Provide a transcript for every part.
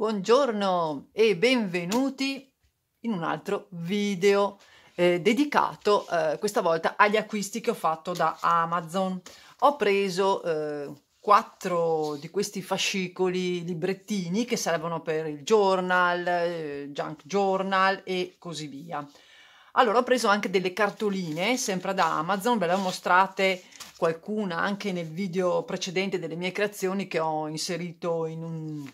Buongiorno e benvenuti in un altro video eh, dedicato eh, questa volta agli acquisti che ho fatto da Amazon. Ho preso eh, quattro di questi fascicoli librettini che servono per il journal, eh, junk journal e così via. Allora ho preso anche delle cartoline sempre da Amazon, ve le ho mostrate qualcuna anche nel video precedente delle mie creazioni che ho inserito in un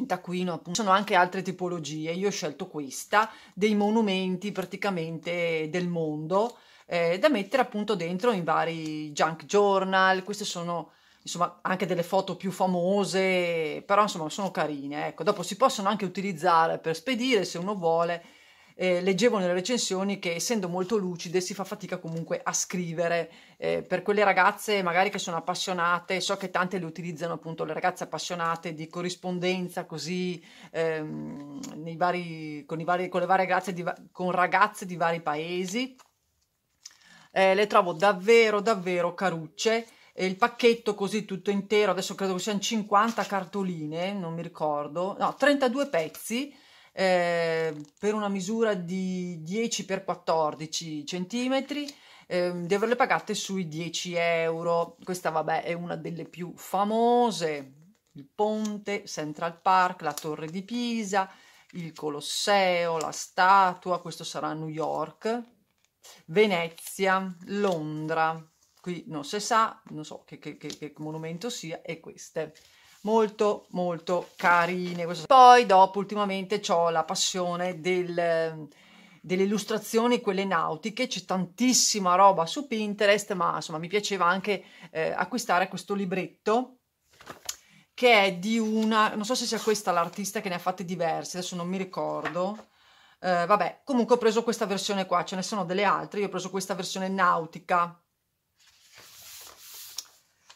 in taccuino appunto sono anche altre tipologie io ho scelto questa dei monumenti praticamente del mondo eh, da mettere appunto dentro in vari junk journal queste sono insomma anche delle foto più famose però insomma sono carine ecco dopo si possono anche utilizzare per spedire se uno vuole eh, leggevo nelle recensioni che essendo molto lucide si fa fatica comunque a scrivere. Eh, per quelle ragazze magari che sono appassionate, so che tante le utilizzano appunto le ragazze appassionate di corrispondenza così ehm, vari, con, vari, con, le varie ragazze di, con ragazze di vari paesi. Eh, le trovo davvero davvero carucce il pacchetto così tutto intero, adesso credo che siano 50 cartoline, non mi ricordo, no, 32 pezzi, eh, per una misura di 10 x 14 cm, eh, di averle pagate sui 10 euro. Questa, vabbè, è una delle più famose. Il ponte, Central Park, la torre di Pisa, il Colosseo, la statua, questo sarà New York, Venezia, Londra, qui non si sa, non so che, che, che, che monumento sia, e queste molto molto carine. Poi dopo ultimamente ho la passione del, delle illustrazioni, quelle nautiche, c'è tantissima roba su Pinterest, ma insomma mi piaceva anche eh, acquistare questo libretto che è di una, non so se sia questa l'artista che ne ha fatte diverse, adesso non mi ricordo, eh, vabbè, comunque ho preso questa versione qua, ce ne sono delle altre, io ho preso questa versione nautica,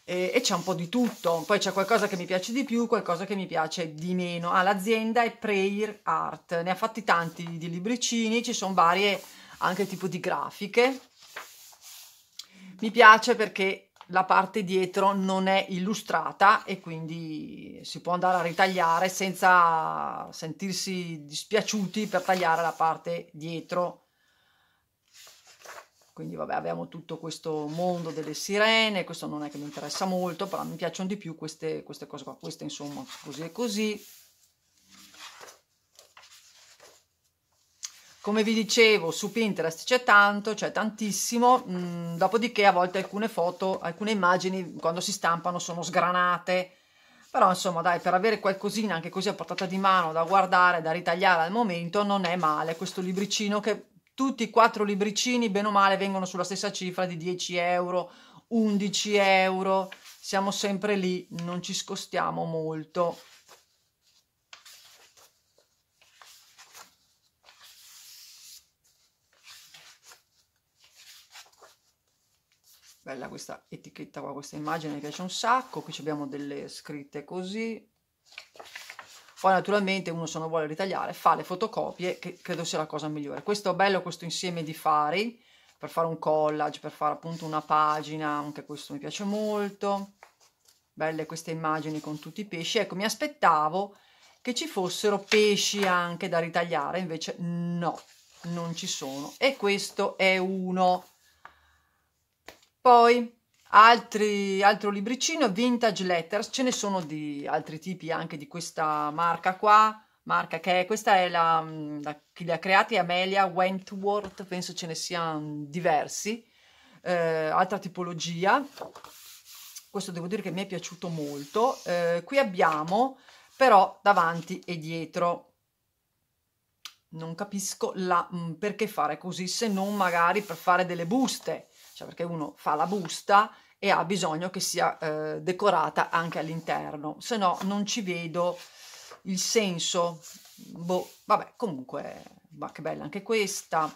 e, e c'è un po' di tutto. Poi c'è qualcosa che mi piace di più, qualcosa che mi piace di meno. Ah, l'azienda è Prayer Art, ne ha fatti tanti di libricini, ci sono varie anche tipo di grafiche. Mi piace perché la parte dietro non è illustrata e quindi si può andare a ritagliare senza sentirsi dispiaciuti per tagliare la parte dietro quindi vabbè, abbiamo tutto questo mondo delle sirene, questo non è che mi interessa molto, però mi piacciono di più queste, queste cose qua, queste insomma così e così. Come vi dicevo, su Pinterest c'è tanto, c'è tantissimo, mh, mm, dopodiché a volte alcune foto, alcune immagini quando si stampano sono sgranate, però insomma dai per avere qualcosina anche così a portata di mano da guardare da ritagliare al momento non è male questo libricino che tutti i quattro libricini, bene o male, vengono sulla stessa cifra di 10 euro, 11 euro. Siamo sempre lì, non ci scostiamo molto. bella questa etichetta qua, questa immagine mi piace un sacco, qui abbiamo delle scritte così, poi naturalmente uno se non vuole ritagliare fa le fotocopie che credo sia la cosa migliore questo è bello questo insieme di fari per fare un collage per fare appunto una pagina anche questo mi piace molto belle queste immagini con tutti i pesci ecco mi aspettavo che ci fossero pesci anche da ritagliare invece no non ci sono e questo è uno poi Altri, altro libricino, Vintage Letters, ce ne sono di altri tipi anche di questa marca qua, marca che è, questa è la, mm, la chi li ha creati, Amelia Wentworth, penso ce ne siano diversi, eh, altra tipologia, questo devo dire che mi è piaciuto molto, eh, qui abbiamo però davanti e dietro, non capisco la, mm, perché fare così se non magari per fare delle buste, cioè perché uno fa la busta e ha bisogno che sia eh, decorata anche all'interno, se no non ci vedo il senso. Boh, vabbè, comunque, ma che bella anche questa.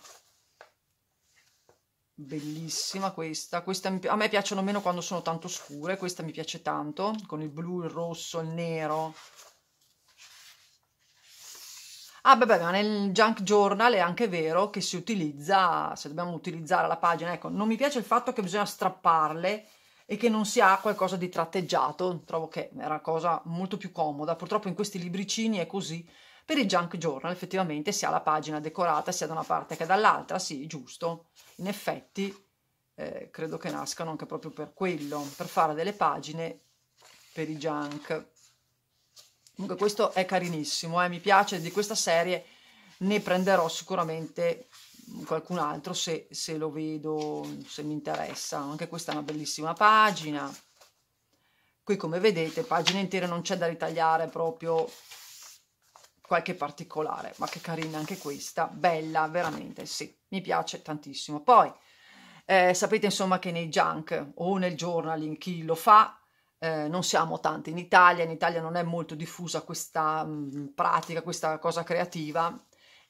Bellissima questa, questa mi, a me piacciono meno quando sono tanto scure, questa mi piace tanto, con il blu, il rosso, il nero. Ah, vabbè, ma nel junk journal è anche vero che si utilizza, se dobbiamo utilizzare la pagina, ecco, non mi piace il fatto che bisogna strapparle e che non si ha qualcosa di tratteggiato, trovo che era una cosa molto più comoda, purtroppo in questi libricini è così, per il junk journal effettivamente si ha la pagina decorata sia da una parte che dall'altra, sì, giusto, in effetti eh, credo che nascano anche proprio per quello, per fare delle pagine per i junk. Comunque questo è carinissimo, eh, mi piace, di questa serie ne prenderò sicuramente qualcun altro se, se lo vedo, se mi interessa. Anche questa è una bellissima pagina. Qui come vedete pagina intera non c'è da ritagliare proprio qualche particolare, ma che carina anche questa, bella veramente, sì, mi piace tantissimo. Poi eh, sapete insomma che nei junk o nel journaling chi lo fa, eh, non siamo tanti in Italia, in Italia non è molto diffusa questa mh, mm, pratica, questa cosa creativa,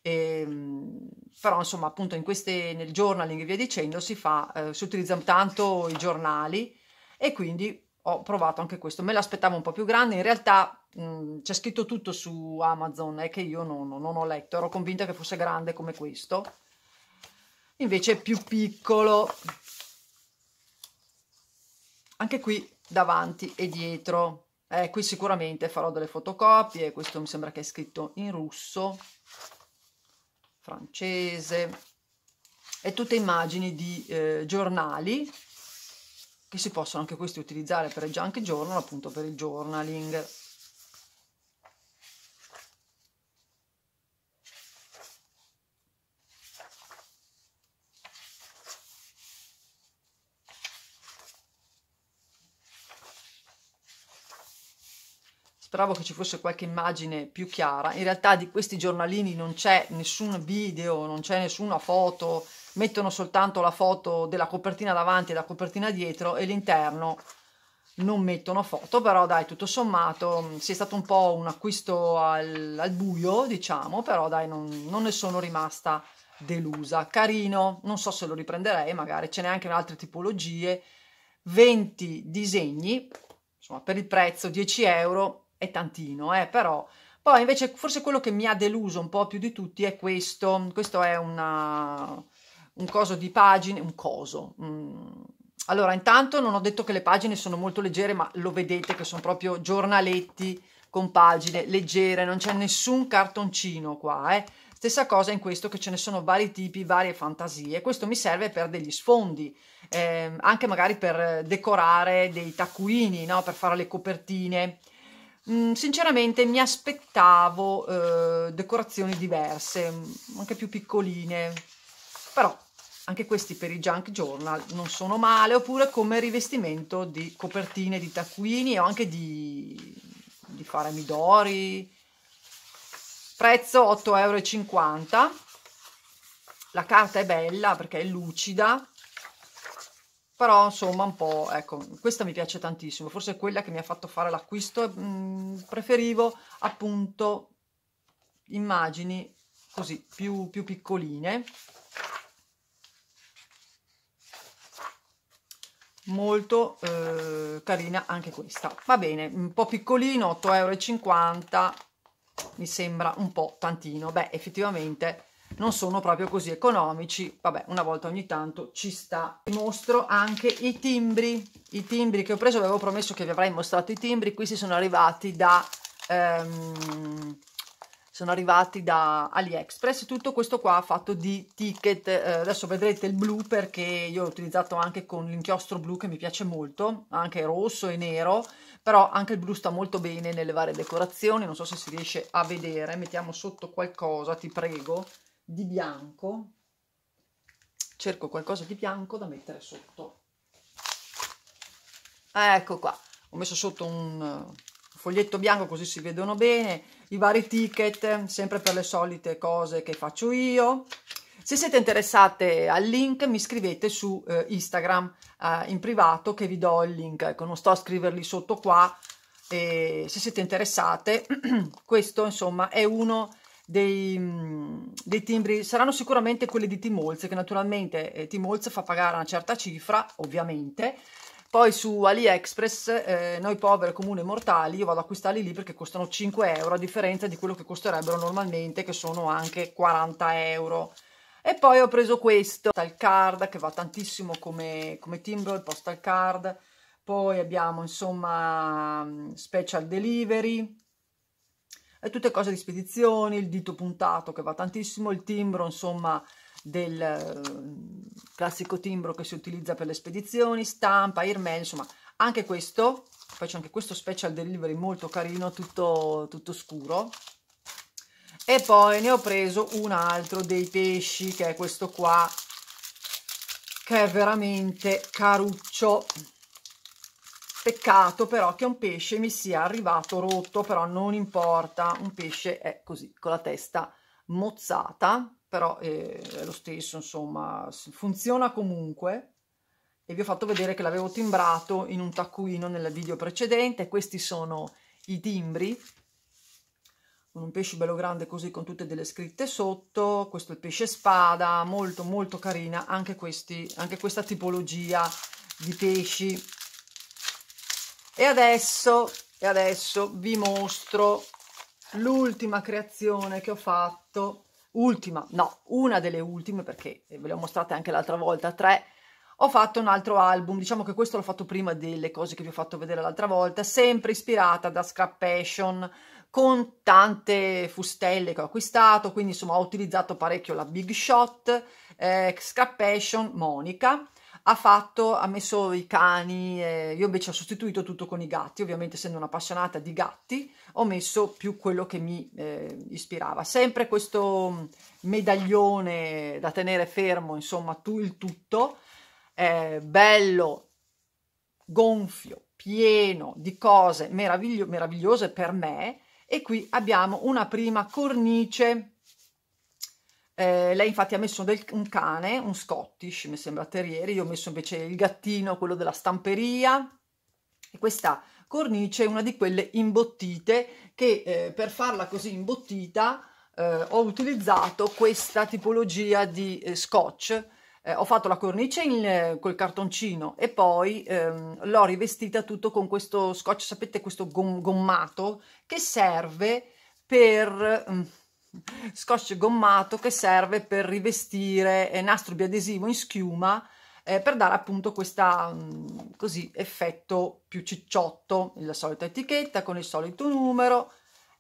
Ehm, però insomma appunto in queste, nel journaling e via dicendo si, fa, eh, si utilizzano tanto i giornali e quindi ho provato anche questo, me l'aspettavo un po' più grande, in realtà mh, c'è scritto tutto su Amazon e che io non, non, ho letto, ero convinta che fosse grande come questo, invece è più piccolo, anche qui davanti e dietro, eh, qui sicuramente farò delle fotocopie, questo mi sembra che è scritto in russo, francese e tutte immagini di eh, giornali che si possono anche questi utilizzare per il junk journal appunto per il journaling speravo che ci fosse qualche immagine più chiara. In realtà di questi giornalini non c'è nessun video, non c'è nessuna foto, mettono soltanto la foto della copertina davanti e la copertina dietro e l'interno non mettono foto, però dai, tutto sommato mm, si è stato un po' un acquisto al, al buio, diciamo, però dai, non, non, ne sono rimasta delusa. Carino, non so se lo riprenderei, magari ce n'è anche in altre tipologie. 20 disegni, insomma, per il prezzo 10 euro è tantino, eh, però. Poi invece forse quello che mi ha deluso un po' più di tutti è questo, questo è una, un coso di pagine, un coso. Mm. Allora, intanto non ho detto che le pagine sono molto leggere, ma lo vedete che sono proprio giornaletti con pagine leggere, non c'è nessun cartoncino qua, eh. Stessa cosa in questo che ce ne sono vari tipi, varie fantasie. Questo mi serve per degli sfondi, eh, anche magari per decorare dei taccuini, no? per fare le copertine. Mm, sinceramente mi aspettavo eh, decorazioni diverse, anche più piccoline, però anche questi per i junk journal non sono male, oppure come rivestimento di copertine, di taccuini o anche di, di fare midori. Prezzo 8,50 euro. La carta è bella perché è lucida, però insomma un po', ecco, questa mi piace tantissimo, forse è quella che mi ha fatto fare l'acquisto, mm, preferivo appunto immagini così più, più piccoline, molto eh, carina anche questa, va bene, un po' piccolino, 8,50 euro, mi sembra un po' tantino, beh effettivamente non sono proprio così economici, vabbè una volta ogni tanto ci sta. Vi mostro anche i timbri, i timbri che ho preso, avevo promesso che vi avrei mostrato i timbri, questi sono arrivati da... Ehm, sono arrivati da AliExpress. Tutto questo qua fatto di ticket. Eh, adesso vedrete il blu perché io l'ho utilizzato anche con l'inchiostro blu che mi piace molto, anche rosso e nero, però anche il blu sta molto bene nelle varie decorazioni. Non so se si riesce a vedere, mettiamo sotto qualcosa, ti prego di bianco, cerco qualcosa di bianco da mettere sotto. Ah, ecco qua, ho messo sotto eh, un foglietto bianco così si vedono bene, i vari ticket, sempre per le solite cose che faccio io. Se siete interessate al link mi scrivete su eh, Instagram eh, in privato che vi do il link, ecco non sto a scriverli sotto qua, e se siete interessate questo insomma è uno dei, mm, dei, timbri saranno sicuramente quelli di Timolz che naturalmente eh, Timolz fa pagare una certa cifra ovviamente poi su AliExpress eh, noi poveri comuni mortali io vado ad acquistarli lì perché costano 5 euro a differenza di quello che costerebbero normalmente che sono anche 40 euro e poi ho preso questo postal card che va tantissimo come, come timbro il postal card poi abbiamo insomma mm, special delivery e tutte cose di spedizioni, il dito puntato che va tantissimo, il timbro insomma del eh, classico timbro che si utilizza per le spedizioni, stampa, Irmel, insomma anche questo, faccio anche questo special delivery molto carino, tutto, tutto scuro. E poi ne ho preso un altro dei pesci che è questo qua, che è veramente caruccio Peccato però che un pesce mi sia arrivato rotto, però non importa, un pesce è così, con la testa mozzata, però eh, è lo stesso, insomma, funziona comunque. E vi ho fatto vedere che l'avevo timbrato in un taccuino nel video precedente, questi sono i timbri, un pesce bello grande così con tutte delle scritte sotto, questo è il pesce spada, molto molto carina anche, questi, anche questa tipologia di pesci e adesso, e adesso vi mostro l'ultima creazione che ho fatto, ultima, no, una delle ultime perché ve le ho mostrate anche l'altra volta, tre, ho fatto un altro album, diciamo che questo l'ho fatto prima delle cose che vi ho fatto vedere l'altra volta, sempre ispirata da Scrap Passion, con tante fustelle che ho acquistato, quindi insomma ho utilizzato parecchio la Big Shot, eh, Scrap Passion, Monica, ha fatto, ha messo i cani, eh, io invece ho sostituito tutto con i gatti, ovviamente essendo un'appassionata di gatti ho messo più quello che mi eh, ispirava, sempre questo mm, medaglione da tenere fermo, insomma tu, il tutto, eh, bello, gonfio, pieno di cose meravigli meravigliose per me e qui abbiamo una prima cornice eh, lei infatti ha messo del, un cane, un scottish, mi sembra terriere, io ho messo invece il gattino, quello della stamperia. E questa cornice è una di quelle imbottite che eh, per farla così imbottita eh, ho utilizzato questa tipologia di eh, scotch. Eh, ho fatto la cornice in, eh, col cartoncino e poi ehm, l'ho rivestita tutto con questo scotch, sapete questo gommato che serve per mm, scotch gommato che serve per rivestire eh, nastro biadesivo in schiuma eh, per dare appunto questo mm, così effetto più cicciotto, la solita etichetta con il solito numero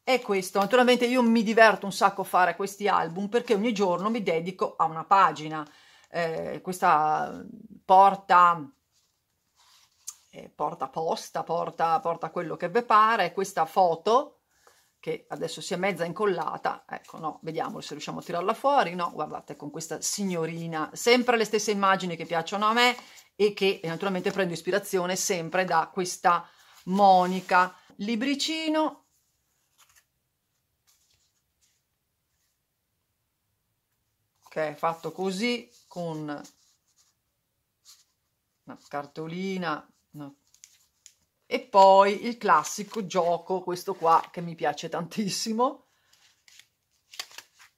e questo. Naturalmente io mi diverto un sacco a fare questi album perché ogni giorno mi dedico a una pagina. Eh, questa porta eh, porta posta, porta, porta quello che ve pare, questa foto che adesso si è mezza incollata, ecco no, vediamo se riusciamo a tirarla fuori, no, guardate con questa signorina, sempre le stesse immagini che piacciono a me e che e eh, naturalmente prendo ispirazione sempre da questa Monica, libricino, che è fatto così con una cartolina e poi il classico gioco, questo qua che mi piace tantissimo,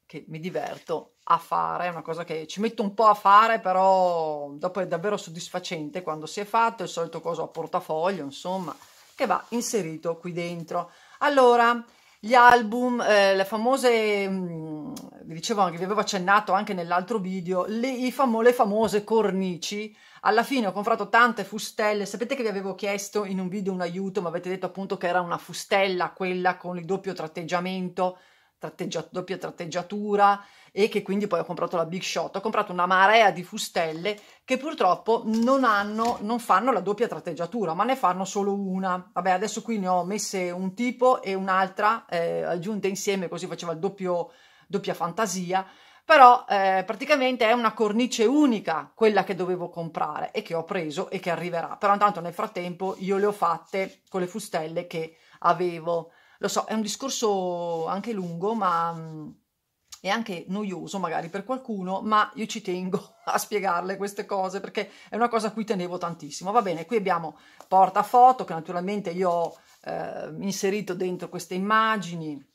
che mi diverto a fare, è una cosa che ci metto un po' a fare, però dopo è davvero soddisfacente quando si è fatto, è il solito coso a portafoglio, insomma, che va inserito qui dentro. Allora, gli album, eh, le famose mh, mm, vi dicevo anche, vi avevo accennato anche nell'altro video, le, famo, le famose cornici. Alla fine ho comprato tante fustelle, sapete che vi avevo chiesto in un video un aiuto, ma avete detto appunto che era una fustella quella con il doppio tratteggiamento, tratteggia, doppia tratteggiatura e che quindi poi ho comprato la Big Shot. Ho comprato una marea di fustelle che purtroppo non, hanno, non fanno la doppia tratteggiatura, ma ne fanno solo una. Vabbè, adesso qui ne ho messe un tipo e un'altra eh, aggiunte insieme, così faceva il doppio doppia fantasia, però eh, praticamente è una cornice unica quella che dovevo comprare e che ho preso e che arriverà. Però intanto nel frattempo io le ho fatte con le fustelle che avevo. Lo so, è un discorso anche lungo, ma mm, è anche noioso magari per qualcuno, ma io ci tengo a spiegarle queste cose perché è una cosa a cui tenevo tantissimo. Va bene, qui abbiamo portafoto che naturalmente io ho eh, inserito dentro queste immagini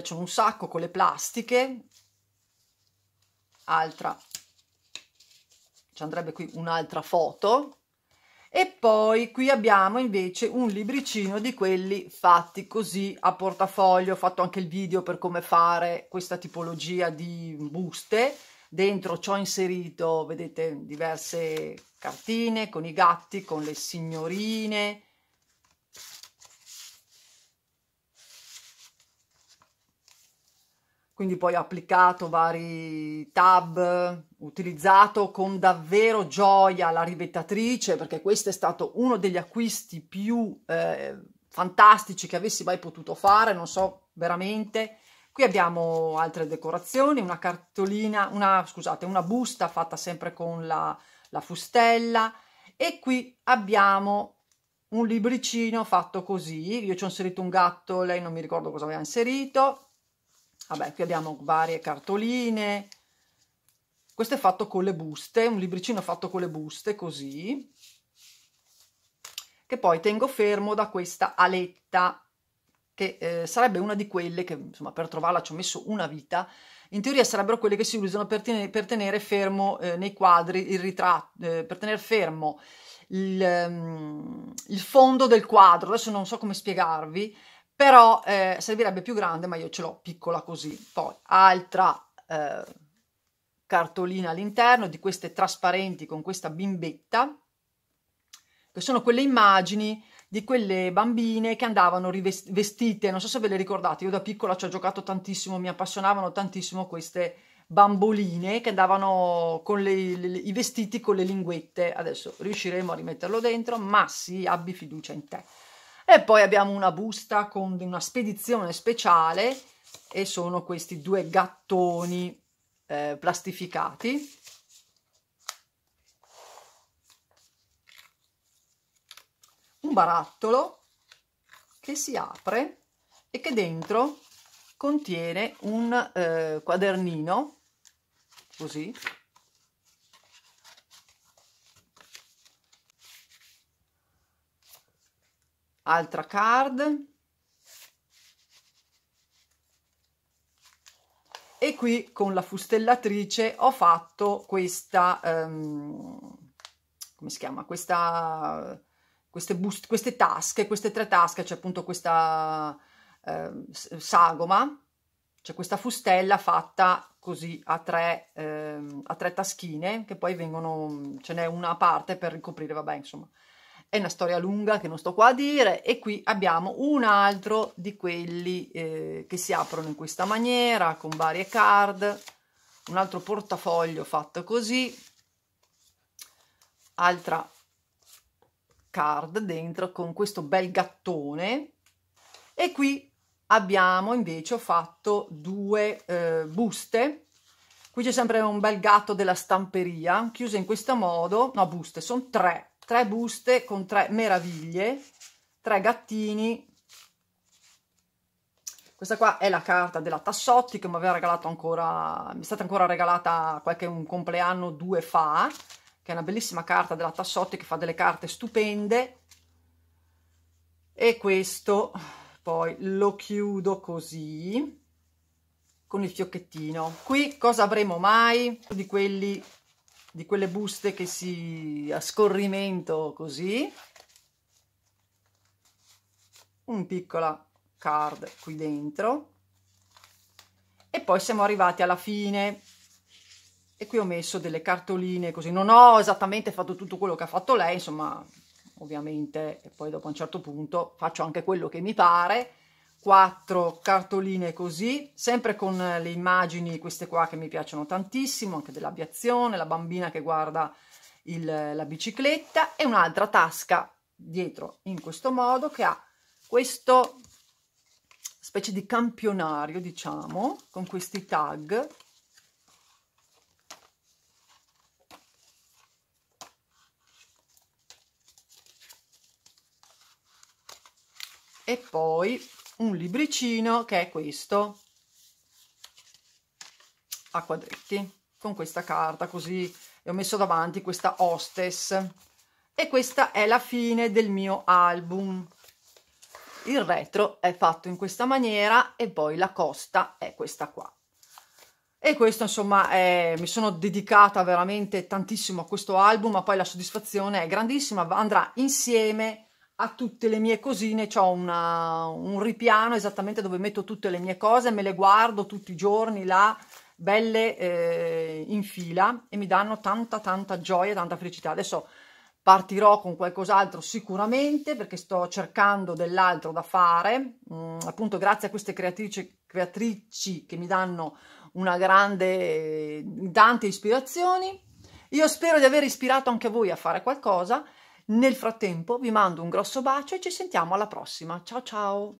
piacciono un sacco con le plastiche altra ci andrebbe qui un'altra foto e poi qui abbiamo invece un libricino di quelli fatti così a portafoglio ho fatto anche il video per come fare questa tipologia di buste dentro ci ho inserito vedete diverse cartine con i gatti con le signorine quindi poi applicato vari tab, utilizzato con davvero gioia la rivettatrice, perché questo è stato uno degli acquisti più eh, fantastici che avessi mai potuto fare, non so veramente. Qui abbiamo altre decorazioni, una cartolina, una, scusate, una busta fatta sempre con la, la fustella e qui abbiamo un libricino fatto così, io ci ho inserito un gatto, lei non mi ricordo cosa aveva inserito, Vabbè, qui abbiamo varie cartoline. Questo è fatto con le buste, un libricino fatto con le buste, così. Che poi tengo fermo da questa aletta, che eh, sarebbe una di quelle che, insomma, per trovarla ci ho messo una vita. In teoria sarebbero quelle che si usano per, ten per tenere fermo eh, nei quadri il ritratto, eh, per tenere fermo il, um, il fondo del quadro. Adesso non so come spiegarvi però eh, servirebbe più grande, ma io ce l'ho piccola così. Poi altra eh, cartolina all'interno di queste trasparenti con questa bimbetta, che sono quelle immagini di quelle bambine che andavano vestite, non so se ve le ricordate, io da piccola ci ho giocato tantissimo, mi appassionavano tantissimo queste bamboline che andavano con le, le, i vestiti con le linguette. Adesso riusciremo a rimetterlo dentro, ma sì, abbi fiducia in te. E poi abbiamo una busta con una spedizione speciale e sono questi due gattoni eh, plastificati. Un barattolo che si apre e che dentro contiene un eh, quadernino, così, altra card e qui con la fustellatrice ho fatto questa um, come si chiama questa queste, bust, queste tasche queste tre tasche c'è cioè appunto questa uh, sagoma c'è cioè questa fustella fatta così a tre, uh, a tre taschine che poi vengono ce n'è una a parte per ricoprire vabbè insomma è una storia lunga che non sto qua a dire e qui abbiamo un altro di quelli eh, che si aprono in questa maniera con varie card, un altro portafoglio fatto così, altra card dentro con questo bel gattone e qui abbiamo invece fatto due eh, buste qui c'è sempre un bel gatto della stamperia chiuse in questo modo no buste sono tre tre buste con tre meraviglie, tre gattini. Questa qua è la carta della Tassotti che mi aveva regalato ancora, mi è stata ancora regalata qualche un compleanno due fa, che è una bellissima carta della Tassotti che fa delle carte stupende. E questo poi lo chiudo così con il fiocchettino. Qui cosa avremo mai di quelli di quelle buste che si a scorrimento così un piccola card qui dentro e poi siamo arrivati alla fine e qui ho messo delle cartoline così non ho esattamente fatto tutto quello che ha fatto lei insomma ovviamente e poi dopo un certo punto faccio anche quello che mi pare quattro cartoline così, sempre con eh, le immagini, queste qua che mi piacciono tantissimo, anche dell'aviazione, la bambina che guarda il, eh, la bicicletta e un'altra tasca dietro in questo modo che ha questo specie di campionario, diciamo, con questi tag e poi un libricino che è questo a quadretti con questa carta così e ho messo davanti questa hostess e questa è la fine del mio album il retro è fatto in questa maniera e poi la costa è questa qua e questo insomma è, mi sono dedicata veramente tantissimo a questo album ma poi la soddisfazione è grandissima andrà insieme a tutte le mie cosine, ho una, un ripiano esattamente dove metto tutte le mie cose, me le guardo tutti i giorni là, belle eh, in fila e mi danno tanta tanta gioia, tanta felicità. Adesso partirò con qualcos'altro sicuramente perché sto cercando dell'altro da fare, mm, appunto grazie a queste creatrici, creatrici che mi danno una grande, eh, tante ispirazioni. Io spero di aver ispirato anche voi a fare qualcosa nel frattempo vi mando un grosso bacio e ci sentiamo alla prossima. Ciao ciao!